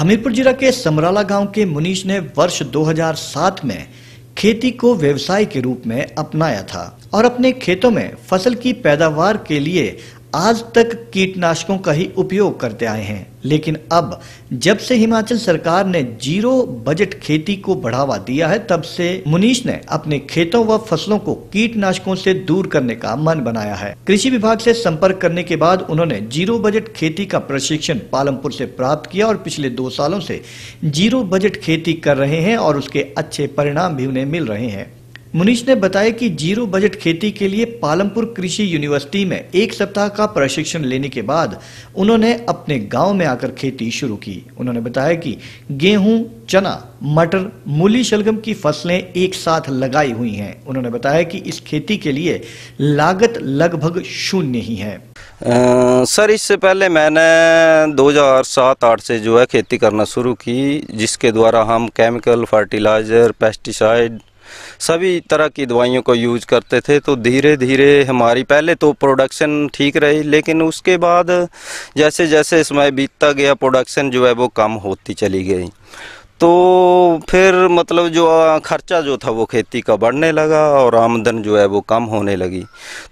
हमीरपुर जिला के समराला गांव के मुनीष ने वर्ष 2007 में खेती को व्यवसाय के रूप में अपनाया था और अपने खेतों में फसल की पैदावार के लिए आज तक कीटनाशकों का ही उपयोग करते आए हैं लेकिन अब जब से हिमाचल सरकार ने जीरो बजट खेती को बढ़ावा दिया है तब से मुनीश ने अपने खेतों व फसलों को कीटनाशकों से दूर करने का मन बनाया है कृषि विभाग से संपर्क करने के बाद उन्होंने जीरो बजट खेती का प्रशिक्षण पालमपुर से प्राप्त किया और पिछले दो सालों से जीरो बजट खेती कर रहे हैं और उसके अच्छे परिणाम भी उन्हें मिल रहे हैं मुनीष ने बताया कि जीरो बजट खेती के लिए पालमपुर कृषि यूनिवर्सिटी में एक सप्ताह का प्रशिक्षण लेने के बाद उन्होंने अपने गांव में आकर खेती शुरू की उन्होंने बताया कि गेहूं चना मटर मूली शलगम की फसलें एक साथ लगाई हुई हैं उन्होंने बताया कि इस खेती के लिए लागत लगभग शून्य ही है आ, सर इससे पहले मैंने 2007-8 से जो है खेती करना शुरू की जिसके द्वारा हम केमिकल फर्टिलाइज़र पेस्टिसाइड सभी तरह की दवाइयों को यूज करते थे तो धीरे धीरे हमारी पहले तो प्रोडक्शन ठीक रही लेकिन उसके बाद जैसे जैसे समय बीतता गया प्रोडक्शन जो है वो कम होती चली गई तो फिर मतलब जो खर्चा जो था वो खेती का बढ़ने लगा और आमदन जो है वो कम होने लगी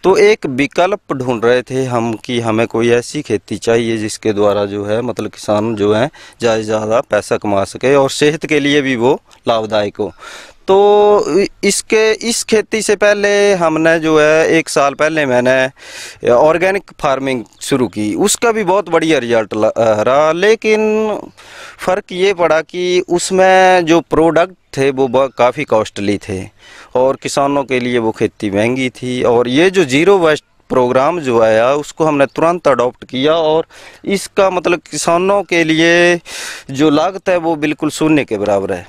तो एक विकल्प ढूंढ रहे थे हम कि हमें कोई ऐसी खेती चाहिए जिसके द्वारा जो है मतलब किसान जो है ज़्यादा से ज़्यादा पैसा कमा सके और सेहत के लिए भी वो लाभदायक हो तो इसके इस खेती से पहले हमने जो है एक साल पहले मैंने ऑर्गेनिक फार्मिंग शुरू की उसका भी बहुत बढ़िया रिजल्ट रहा लेकिन फ़र्क ये पड़ा कि उसमें जो प्रोडक्ट थे वो काफ़ी कॉस्टली थे और किसानों के लिए वो खेती महंगी थी और ये जो ज़ीरो वेस्ट प्रोग्राम जो आया उसको हमने तुरंत अडॉप्ट किया और इसका मतलब किसानों के लिए जो लागत है वो बिल्कुल शून्य के बराबर है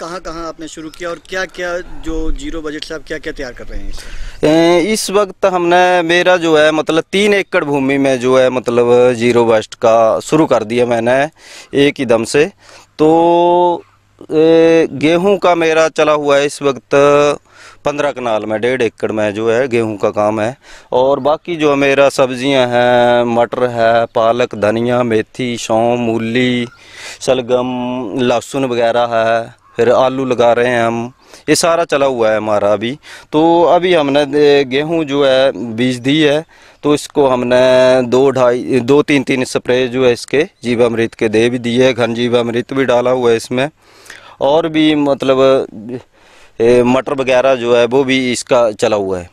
कहाँ कहाँ आपने शुरू किया और क्या क्या जो जीरो बजट से आप क्या क्या तैयार कर रहे हैं इस वक्त हमने मेरा जो है मतलब तीन एकड़ भूमि में जो है मतलब जीरो बजट का शुरू कर दिया मैंने एक ही दम से तो गेहूं का मेरा चला हुआ है इस वक्त पंद्रह कनाल में डेढ़ एकड़ में जो है गेहूं का काम है और बाकी जो मेरा सब्जियां हैं मटर है पालक धनिया मेथी सौ मूली शलगम लहसुन वगैरह है फिर आलू लगा रहे हैं हम ये सारा चला हुआ है हमारा अभी तो अभी हमने गेहूं जो है बीज दी है तो इसको हमने दो ढाई दो तीन तीन स्प्रे जो है इसके जीवामृत के दे भी दिए है घन जीवामृत भी डाला हुआ है इसमें और भी मतलब मटर वगैरह जो है वो भी इसका चला हुआ है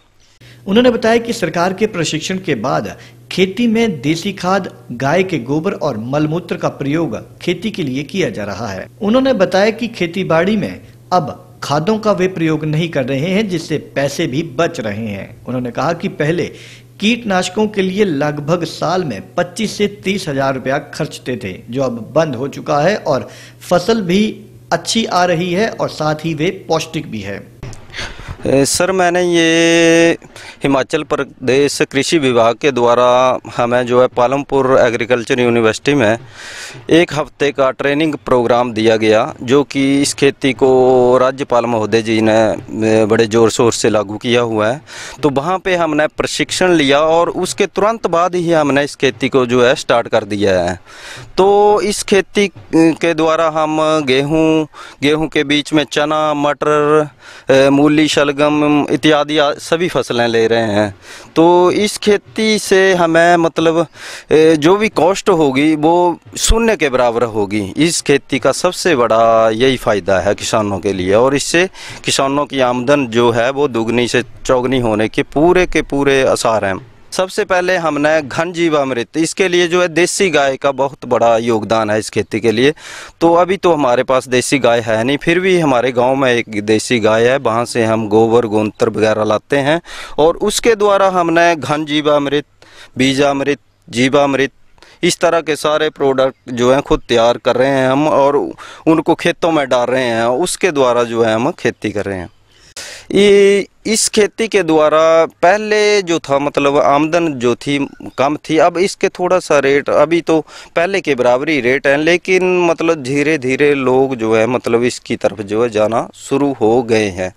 उन्होंने बताया कि सरकार के प्रशिक्षण के बाद खेती में देसी खाद गाय के गोबर और मलमूत्र का प्रयोग खेती के लिए किया जा रहा है उन्होंने बताया कि खेतीबाड़ी में अब खादों का वे प्रयोग नहीं कर रहे हैं जिससे पैसे भी बच रहे हैं उन्होंने कहा कि पहले कीटनाशकों के लिए लगभग साल में 25 से तीस हजार रुपया खर्चते थे जो अब बंद हो चुका है और फसल भी अच्छी आ रही है और साथ ही वे पौष्टिक भी है सर मैंने ये हिमाचल प्रदेश कृषि विभाग के द्वारा हमें जो है पालमपुर एग्रीकल्चर यूनिवर्सिटी में एक हफ्ते का ट्रेनिंग प्रोग्राम दिया गया जो कि इस खेती को राज्यपाल महोदय जी ने बड़े ज़ोर शोर से लागू किया हुआ है तो वहाँ पे हमने प्रशिक्षण लिया और उसके तुरंत बाद ही हमने इस खेती को जो है स्टार्ट कर दिया है तो इस खेती के द्वारा हम गेहूँ गेहूँ के बीच में चना मटर मूली शलग गम इत्यादि सभी फसलें ले रहे हैं तो इस खेती से हमें मतलब जो भी कॉस्ट होगी वो शून्य के बराबर होगी इस खेती का सबसे बड़ा यही फ़ायदा है किसानों के लिए और इससे किसानों की आमदन जो है वो दुगनी से चौगनी होने के पूरे के पूरे आसार हैं सबसे पहले हमने घन जीवामृत इसके लिए जो है देसी गाय का बहुत बड़ा योगदान है इस खेती के लिए तो अभी तो हमारे पास देसी गाय है नहीं फिर भी हमारे गांव में एक देसी गाय है वहाँ से हम गोबर गोंतर वगैरह लाते हैं और उसके द्वारा हमने घन जीवामृत बीजामृत जीवामृत इस तरह के सारे प्रोडक्ट जो हैं खुद तैयार कर रहे हैं हम और उनको खेतों में डाल रहे हैं उसके द्वारा जो है हम खेती कर रहे हैं ये इस खेती के द्वारा पहले जो था मतलब आमदन जो थी कम थी अब इसके थोड़ा सा रेट अभी तो पहले के बराबरी रेट हैं लेकिन मतलब धीरे धीरे लोग जो है मतलब इसकी तरफ जो है जाना शुरू हो गए हैं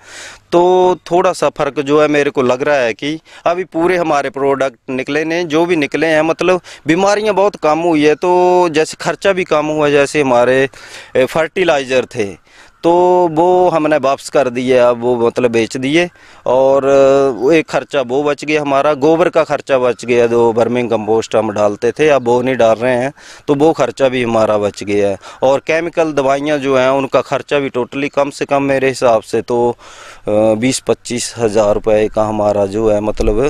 तो थोड़ा सा फ़र्क जो है मेरे को लग रहा है कि अभी पूरे हमारे प्रोडक्ट निकले ने जो भी निकले हैं मतलब बीमारियां बहुत कम हुई है तो जैसे खर्चा भी कम हुआ जैसे हमारे फर्टिलाइज़र थे तो वो हमने वापस कर दिए अब वो मतलब बेच दिए और एक खर्चा वो बच गया हमारा गोबर का खर्चा बच गया जो बर्मिंग कंपोस्ट हम डालते थे अब वो नहीं डाल रहे हैं तो वो खर्चा भी हमारा बच गया है और केमिकल दवाइयाँ जो हैं उनका खर्चा भी टोटली कम से कम मेरे हिसाब से तो बीस पच्चीस हज़ार रुपये का हमारा जो है मतलब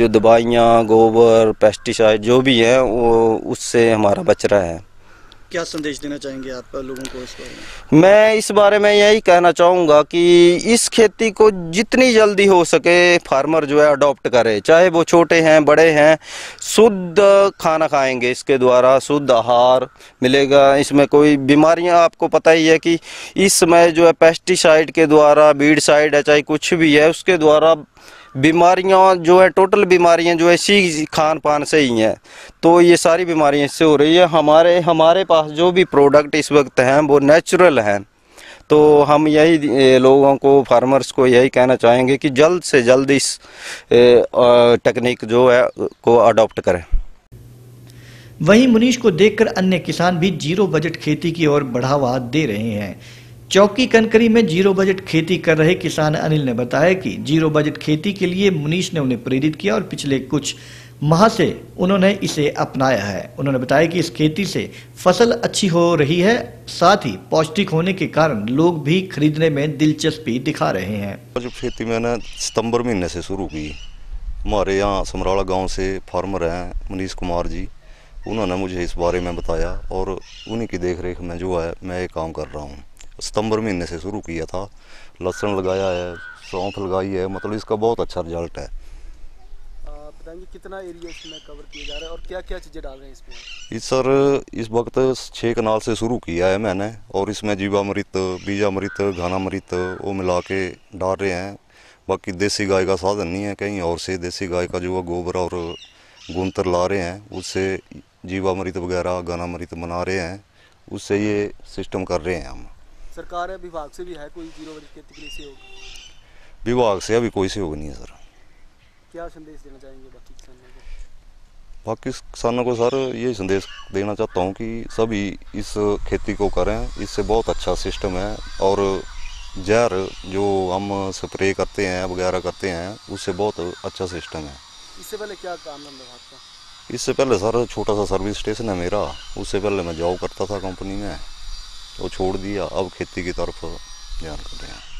जो दवाइयाँ गोबर पेस्टिसाइड जो भी हैं वो उससे हमारा बच रहा है क्या संदेश देना चाहेंगे आप लोगों को इस बारे में मैं इस बारे में यही कहना चाहूँगा कि इस खेती को जितनी जल्दी हो सके फार्मर जो है अडोप्ट करे चाहे वो छोटे हैं बड़े हैं शुद्ध खाना खाएंगे इसके द्वारा शुद्ध आहार मिलेगा इसमें कोई बीमारियां आपको पता ही है कि इस समय जो है पेस्टिसाइड के द्वारा बीड साइड है चाहे कुछ भी है उसके द्वारा बीमारियाँ जो है टोटल बीमारियाँ जो है इसी खान पान से ही हैं तो ये सारी बीमारियाँ इससे हो रही है हमारे हमारे पास जो भी प्रोडक्ट इस वक्त हैं वो नेचुरल हैं तो हम यही लोगों को फार्मर्स को यही कहना चाहेंगे कि जल्द से जल्द इस टेक्निक जो है को अडोप्ट करें वहीं मुनीश को देखकर अन्य किसान भी जीरो बजट खेती की ओर बढ़ावा दे रहे हैं चौकी कनकरी में जीरो बजट खेती कर रहे किसान अनिल ने बताया कि जीरो बजट खेती के लिए मुनीष ने उन्हें प्रेरित किया और पिछले कुछ माह से उन्होंने इसे अपनाया है उन्होंने बताया कि इस खेती से फसल अच्छी हो रही है साथ ही पौष्टिक होने के कारण लोग भी खरीदने में दिलचस्पी दिखा रहे हैं जो खेती मैंने सितम्बर महीने से शुरू की हमारे यहाँ समराला गाँव से फार्मर हैं मनीष कुमार जी उन्होंने मुझे इस बारे में बताया और उन्हीं की देखरेख में जो है मैं ये काम कर रहा हूँ सितंबर महीने से शुरू किया था लसन लगाया है सौंफ लगाई है मतलब इसका बहुत अच्छा रिजल्ट है बताएंगे कितना एरिया इसमें कवर किया जा रहा है और क्या क्या चीज़ें डाल रहे हैं इसमें सर इस वक्त छः कनाल से शुरू किया है मैंने और इसमें जीवामृत बीजामृत घनामृत वो मिला के डाल रहे हैं बाकी देसी गाय का साधन नहीं है कहीं और से देसी गाय का जो है गोबर और गुंतर ला रहे हैं उससे जीवामृत वगैरह घनामृत बना रहे हैं उससे ये सिस्टम कर रहे हैं हम सरकार है विभाग से भी है कोई जीरो बजट खेती के लिए सहयोग विभाग से अभी कोई सहयोग नहीं है सर क्या संदेश देना चाहेंगे बाकी किसानों को बाकी किसानों को सर ये संदेश देना चाहता हूँ कि सभी इस खेती को करें इससे बहुत अच्छा सिस्टम है और जहर जो हम स्प्रे करते हैं वगैरह करते हैं उससे बहुत अच्छा सिस्टम है इससे पहले क्या काम है मतलब इससे पहले सर छोटा सा सर्विस स्टेशन है मेरा उससे पहले मैं जॉब करता था कंपनी में वो छोड़ दिया अब खेती की तरफ ध्यान कर रहे हैं